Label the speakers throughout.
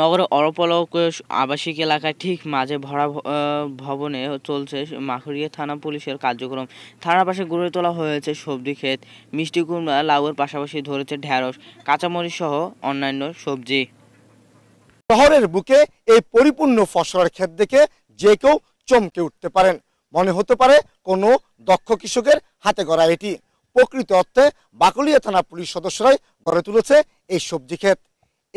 Speaker 1: নগরের অরপলক আবাসিক এলাকায় ঠিক মাঝে ভরা ভবনে চলছে মাখুরিয়া থানা পুলিশের কার্যক্রম থানার পাশে গড়ে তোলা হয়েছে সবজি ক্ষেত মিষ্টি কুমড়া লাউয়ের পাশাপাশি ধরেছে ঢ্যাঁড়স কাঁচামরিচ সহ অন্যান্য সবজি শহরের বুকে এই পরিপূর্ণ ফসলের ক্ষেত দেখে
Speaker 2: যে কেউ চমকে উঠতে পারেন মনে হতে পারে কোনো দক্ষ কৃষকের হাতে গড়া এটি প্রকৃত অর্থে বাকুলিয়া থানা পুলিশ সদস্যরাই গড়ে তুলেছে এই সবজি ক্ষেত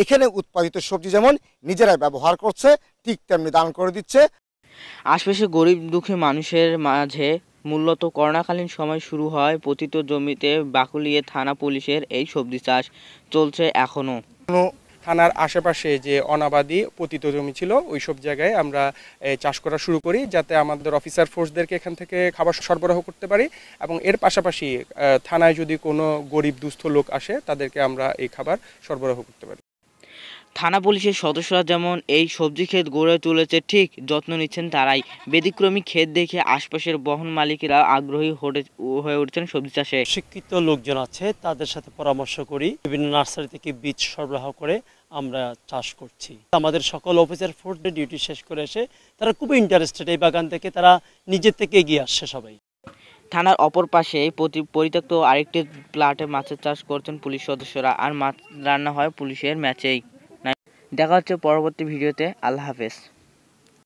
Speaker 2: এখানে উৎপাদিত সবজি যেমন নিজেরাই ব্যবহার করছে ঠিক তেমনি দান করে দিচ্ছে
Speaker 1: আশপাশে গরিব দুঃখী মানুষের মাঝে মূলত করোনাকালীন সময় শুরু হয় পতিত জমিতে বাকুলিয়ে থানা পুলিশের এই সবজি চাষ চলছে এখনও
Speaker 3: থানার আশেপাশে যে অনাবাদি পতিত জমি ছিল ওই সব জায়গায় আমরা চাষ করা শুরু করি যাতে আমাদের অফিসার ফোর্সদেরকে এখান থেকে খাবার সরবরাহ করতে পারি এবং এর পাশাপাশি থানায় যদি কোনো গরিব দুস্থ লোক আসে তাদেরকে আমরা এই খাবার সরবরাহ করতে
Speaker 1: পারি থানা পুলিশের সদস্যরা যেমন এই সবজি ক্ষেত গড়ে তুলেছে ঠিক যত্ন নিচ্ছেন তারাই ব্যতিক্রমী ক্ষেত দেখে আশপাশের বহন মালিকেরা আগ্রহী হয়ে উঠছেন সবজি চাষে শিক্ষিত লোকজন আছে তাদের সাথে পরামর্শ করি বিভিন্ন নার্সারি থেকে বীজ সরবরাহ
Speaker 4: করে আমরা চাষ করছি আমাদের সকল অফিসার ফোর্স ডিউটি শেষ করে এসে তারা
Speaker 1: খুবই ইন্টারেস্টেড এই বাগান থেকে তারা নিজের থেকে এগিয়ে আসছে সবাই থানার অপর পাশে পরিত্যক্ত আরেকটি প্লাটে মাছের চাষ করছেন পুলিশ সদস্যরা আর মাছ রান্না হয় পুলিশের ম্যাচেই দেখা হচ্ছে পরবর্তী ভিডিওতে আল্লাহ হাফেজ